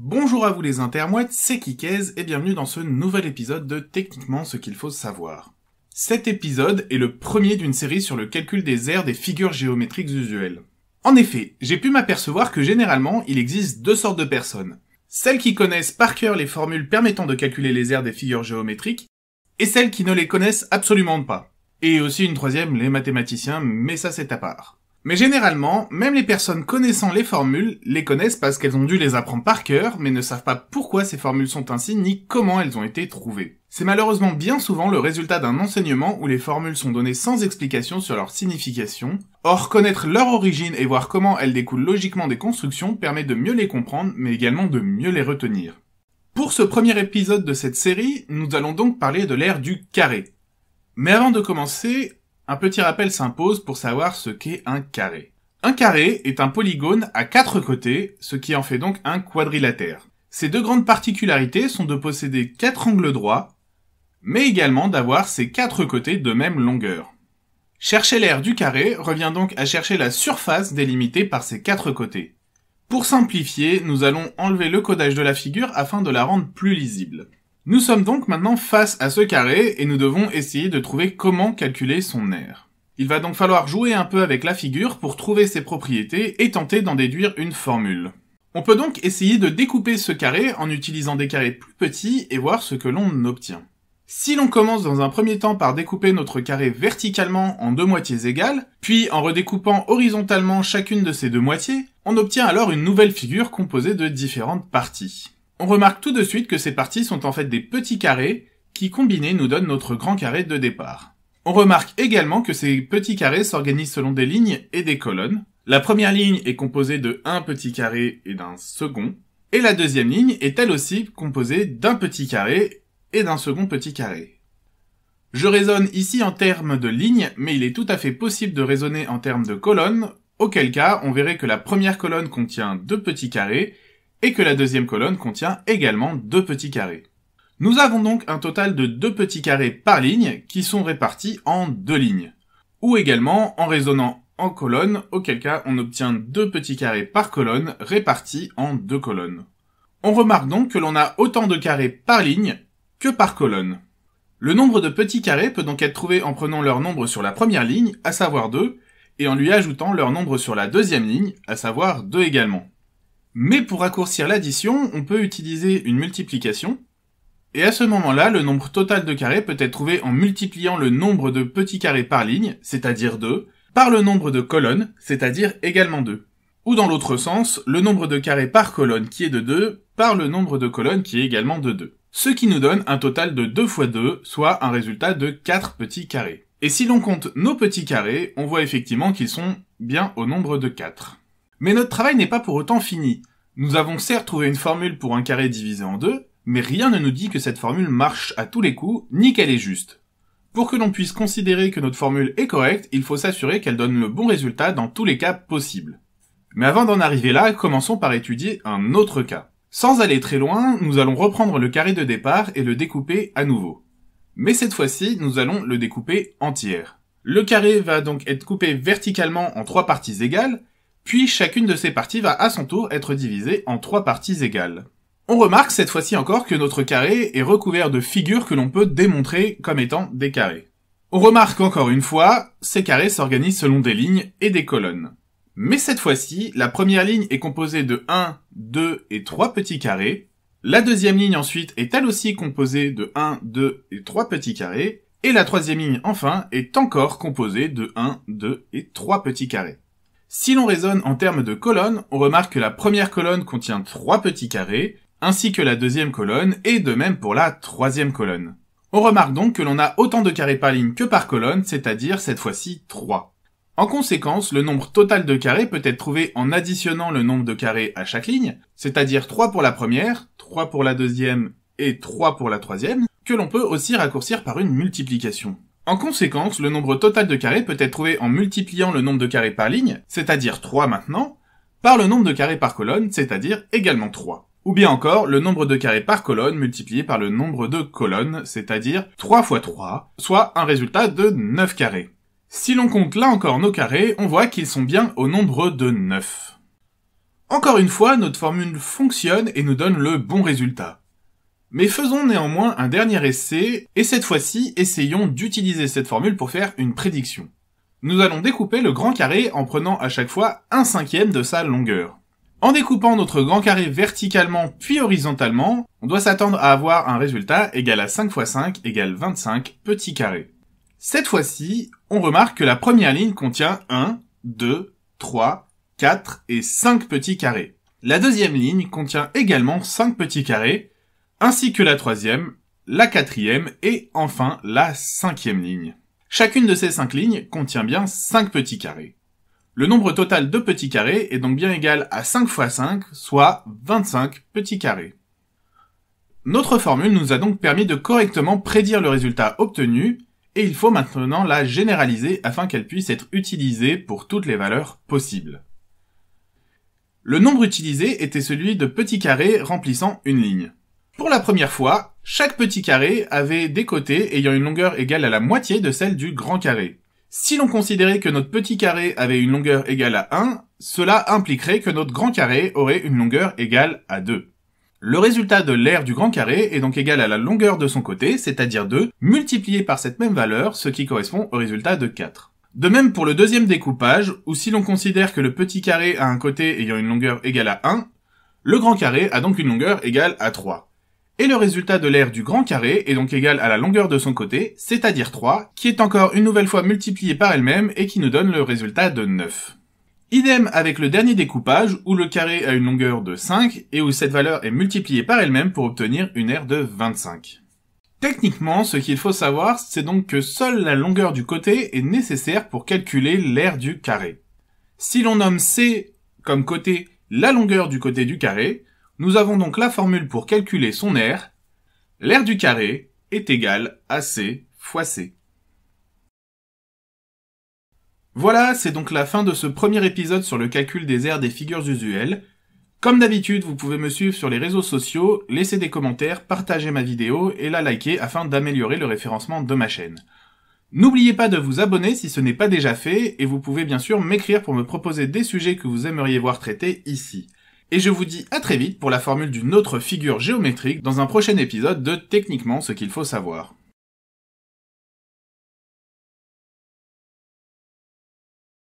Bonjour à vous les intermouettes, c'est Kikez et bienvenue dans ce nouvel épisode de Techniquement ce qu'il faut savoir. Cet épisode est le premier d'une série sur le calcul des aires des figures géométriques usuelles. En effet, j'ai pu m'apercevoir que généralement, il existe deux sortes de personnes. Celles qui connaissent par cœur les formules permettant de calculer les aires des figures géométriques, et celles qui ne les connaissent absolument pas. Et aussi une troisième, les mathématiciens, mais ça c'est à part. Mais généralement, même les personnes connaissant les formules les connaissent parce qu'elles ont dû les apprendre par cœur, mais ne savent pas pourquoi ces formules sont ainsi ni comment elles ont été trouvées. C'est malheureusement bien souvent le résultat d'un enseignement où les formules sont données sans explication sur leur signification. Or, connaître leur origine et voir comment elles découlent logiquement des constructions permet de mieux les comprendre, mais également de mieux les retenir. Pour ce premier épisode de cette série, nous allons donc parler de l'ère du carré. Mais avant de commencer, un petit rappel s'impose pour savoir ce qu'est un carré. Un carré est un polygone à quatre côtés, ce qui en fait donc un quadrilatère. Ses deux grandes particularités sont de posséder quatre angles droits, mais également d'avoir ses quatre côtés de même longueur. Chercher l'air du carré revient donc à chercher la surface délimitée par ses quatre côtés. Pour simplifier, nous allons enlever le codage de la figure afin de la rendre plus lisible. Nous sommes donc maintenant face à ce carré et nous devons essayer de trouver comment calculer son aire. Il va donc falloir jouer un peu avec la figure pour trouver ses propriétés et tenter d'en déduire une formule. On peut donc essayer de découper ce carré en utilisant des carrés plus petits et voir ce que l'on obtient. Si l'on commence dans un premier temps par découper notre carré verticalement en deux moitiés égales, puis en redécoupant horizontalement chacune de ces deux moitiés, on obtient alors une nouvelle figure composée de différentes parties. On remarque tout de suite que ces parties sont en fait des petits carrés qui combinés nous donnent notre grand carré de départ. On remarque également que ces petits carrés s'organisent selon des lignes et des colonnes. La première ligne est composée de un petit carré et d'un second, et la deuxième ligne est elle aussi composée d'un petit carré et d'un second petit carré. Je raisonne ici en termes de lignes, mais il est tout à fait possible de raisonner en termes de colonnes, auquel cas on verrait que la première colonne contient deux petits carrés et que la deuxième colonne contient également deux petits carrés. Nous avons donc un total de deux petits carrés par ligne qui sont répartis en deux lignes, ou également en raisonnant en colonne, auquel cas on obtient deux petits carrés par colonne répartis en deux colonnes. On remarque donc que l'on a autant de carrés par ligne que par colonne. Le nombre de petits carrés peut donc être trouvé en prenant leur nombre sur la première ligne, à savoir 2, et en lui ajoutant leur nombre sur la deuxième ligne, à savoir 2 également. Mais pour raccourcir l'addition, on peut utiliser une multiplication, et à ce moment-là, le nombre total de carrés peut être trouvé en multipliant le nombre de petits carrés par ligne, c'est-à-dire 2, par le nombre de colonnes, c'est-à-dire également 2. Ou dans l'autre sens, le nombre de carrés par colonne qui est de 2, par le nombre de colonnes qui est également de 2. Ce qui nous donne un total de 2 fois 2, soit un résultat de 4 petits carrés. Et si l'on compte nos petits carrés, on voit effectivement qu'ils sont bien au nombre de 4. Mais notre travail n'est pas pour autant fini. Nous avons certes trouvé une formule pour un carré divisé en deux, mais rien ne nous dit que cette formule marche à tous les coups, ni qu'elle est juste. Pour que l'on puisse considérer que notre formule est correcte, il faut s'assurer qu'elle donne le bon résultat dans tous les cas possibles. Mais avant d'en arriver là, commençons par étudier un autre cas. Sans aller très loin, nous allons reprendre le carré de départ et le découper à nouveau. Mais cette fois-ci, nous allons le découper entière. Le carré va donc être coupé verticalement en trois parties égales, puis chacune de ces parties va à son tour être divisée en trois parties égales. On remarque cette fois-ci encore que notre carré est recouvert de figures que l'on peut démontrer comme étant des carrés. On remarque encore une fois, ces carrés s'organisent selon des lignes et des colonnes. Mais cette fois-ci, la première ligne est composée de 1, 2 et 3 petits carrés, la deuxième ligne ensuite est elle aussi composée de 1, 2 et 3 petits carrés, et la troisième ligne enfin est encore composée de 1, 2 et 3 petits carrés. Si l'on raisonne en termes de colonnes, on remarque que la première colonne contient trois petits carrés, ainsi que la deuxième colonne, et de même pour la troisième colonne. On remarque donc que l'on a autant de carrés par ligne que par colonne, c'est-à-dire cette fois-ci 3. En conséquence, le nombre total de carrés peut être trouvé en additionnant le nombre de carrés à chaque ligne, c'est-à-dire 3 pour la première, 3 pour la deuxième et 3 pour la troisième, que l'on peut aussi raccourcir par une multiplication. En conséquence, le nombre total de carrés peut être trouvé en multipliant le nombre de carrés par ligne, c'est-à-dire 3 maintenant, par le nombre de carrés par colonne, c'est-à-dire également 3. Ou bien encore, le nombre de carrés par colonne multiplié par le nombre de colonnes, c'est-à-dire 3 fois 3, soit un résultat de 9 carrés. Si l'on compte là encore nos carrés, on voit qu'ils sont bien au nombre de 9. Encore une fois, notre formule fonctionne et nous donne le bon résultat. Mais faisons néanmoins un dernier essai, et cette fois-ci, essayons d'utiliser cette formule pour faire une prédiction. Nous allons découper le grand carré en prenant à chaque fois un cinquième de sa longueur. En découpant notre grand carré verticalement puis horizontalement, on doit s'attendre à avoir un résultat égal à 5 x 5 égale 25 petits carrés. Cette fois-ci, on remarque que la première ligne contient 1, 2, 3, 4 et 5 petits carrés. La deuxième ligne contient également 5 petits carrés, ainsi que la troisième, la quatrième et enfin la cinquième ligne. Chacune de ces cinq lignes contient bien cinq petits carrés. Le nombre total de petits carrés est donc bien égal à 5 fois 5, soit 25 petits carrés. Notre formule nous a donc permis de correctement prédire le résultat obtenu, et il faut maintenant la généraliser afin qu'elle puisse être utilisée pour toutes les valeurs possibles. Le nombre utilisé était celui de petits carrés remplissant une ligne. Pour la première fois, chaque petit carré avait des côtés ayant une longueur égale à la moitié de celle du grand carré. Si l'on considérait que notre petit carré avait une longueur égale à 1, cela impliquerait que notre grand carré aurait une longueur égale à 2. Le résultat de l'aire du grand carré est donc égal à la longueur de son côté, c'est-à-dire 2, multiplié par cette même valeur, ce qui correspond au résultat de 4. De même pour le deuxième découpage, où si l'on considère que le petit carré a un côté ayant une longueur égale à 1, le grand carré a donc une longueur égale à 3. Et le résultat de l'aire du grand carré est donc égal à la longueur de son côté, c'est-à-dire 3, qui est encore une nouvelle fois multipliée par elle-même et qui nous donne le résultat de 9. Idem avec le dernier découpage où le carré a une longueur de 5 et où cette valeur est multipliée par elle-même pour obtenir une aire de 25. Techniquement, ce qu'il faut savoir, c'est donc que seule la longueur du côté est nécessaire pour calculer l'aire du carré. Si l'on nomme C comme côté la longueur du côté du carré, nous avons donc la formule pour calculer son aire. L'air du carré est égal à C fois C. Voilà, c'est donc la fin de ce premier épisode sur le calcul des aires des figures usuelles. Comme d'habitude, vous pouvez me suivre sur les réseaux sociaux, laisser des commentaires, partager ma vidéo et la liker afin d'améliorer le référencement de ma chaîne. N'oubliez pas de vous abonner si ce n'est pas déjà fait et vous pouvez bien sûr m'écrire pour me proposer des sujets que vous aimeriez voir traités ici. Et je vous dis à très vite pour la formule d'une autre figure géométrique dans un prochain épisode de Techniquement ce qu'il faut savoir.